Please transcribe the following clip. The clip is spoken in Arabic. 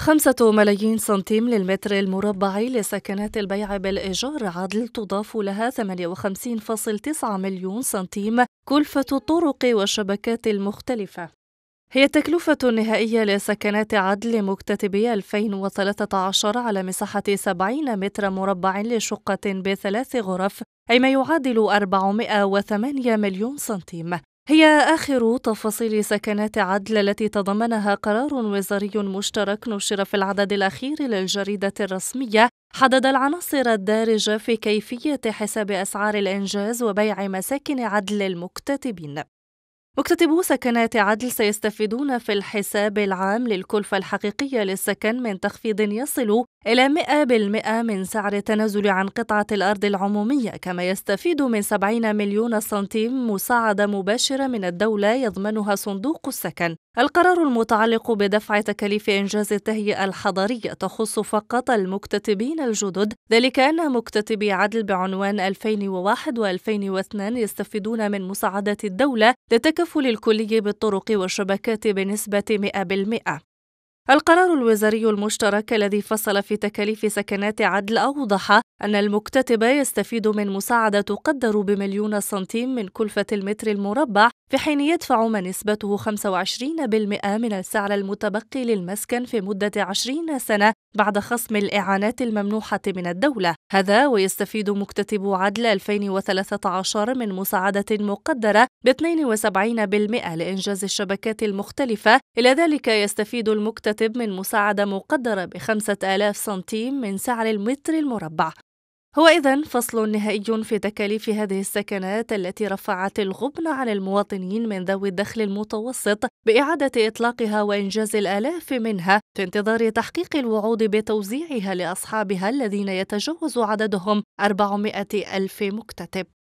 خمسة ملايين سنتيم للمتر المربع لسكنات البيع بالإيجار عدل تضاف لها 58.9 مليون سنتيم كلفة الطرق والشبكات المختلفة هي التكلفة النهائية لسكنات عدل مكتتبي 2013 على مساحة 70 متر مربع لشقة بثلاث غرف أي ما يعادل 408 مليون سنتيم هي آخر تفاصيل سكنات عدل التي تضمنها قرار وزاري مشترك نشر في العدد الأخير للجريدة الرسمية حدد العناصر الدارجة في كيفية حساب أسعار الإنجاز وبيع مساكن عدل المكتتبين. مكتتبو سكنات عدل سيستفيدون في الحساب العام للكلفة الحقيقية للسكن من تخفيض يصل إلى 100% من سعر التنازل عن قطعة الأرض العمومية كما يستفيد من 70 مليون سنتيم مساعدة مباشرة من الدولة يضمنها صندوق السكن القرار المتعلق بدفع تكاليف إنجاز التهيئة الحضرية تخص فقط المكتتبين الجدد ذلك أن مكتتبي عدل بعنوان 2001 و2002 يستفيدون من مساعدة الدولة للتكفل الكلي بالطرق والشبكات بنسبة 100% القرار الوزاري المشترك الذي فصل في تكاليف سكنات عدل أوضح أن المكتتب يستفيد من مساعدة تقدر بمليون سنتيم من كلفة المتر المربع في حين يدفع ما نسبته 25% من السعر المتبقي للمسكن في مدة 20 سنة بعد خصم الإعانات الممنوحة من الدولة هذا ويستفيد مكتتب عدل 2013 من مساعدة مقدرة ب 72% لإنجاز الشبكات المختلفة إلى ذلك يستفيد المكتتب من مساعدة مقدرة ب 5000 سنتيم من سعر المتر المربع هو إذا فصل نهائي في تكاليف هذه السكنات التي رفعت الغبن على المواطنين من ذوي الدخل المتوسط بإعادة إطلاقها وإنجاز الآلاف منها في انتظار تحقيق الوعود بتوزيعها لأصحابها الذين يتجاوز عددهم 400 ألف مكتتب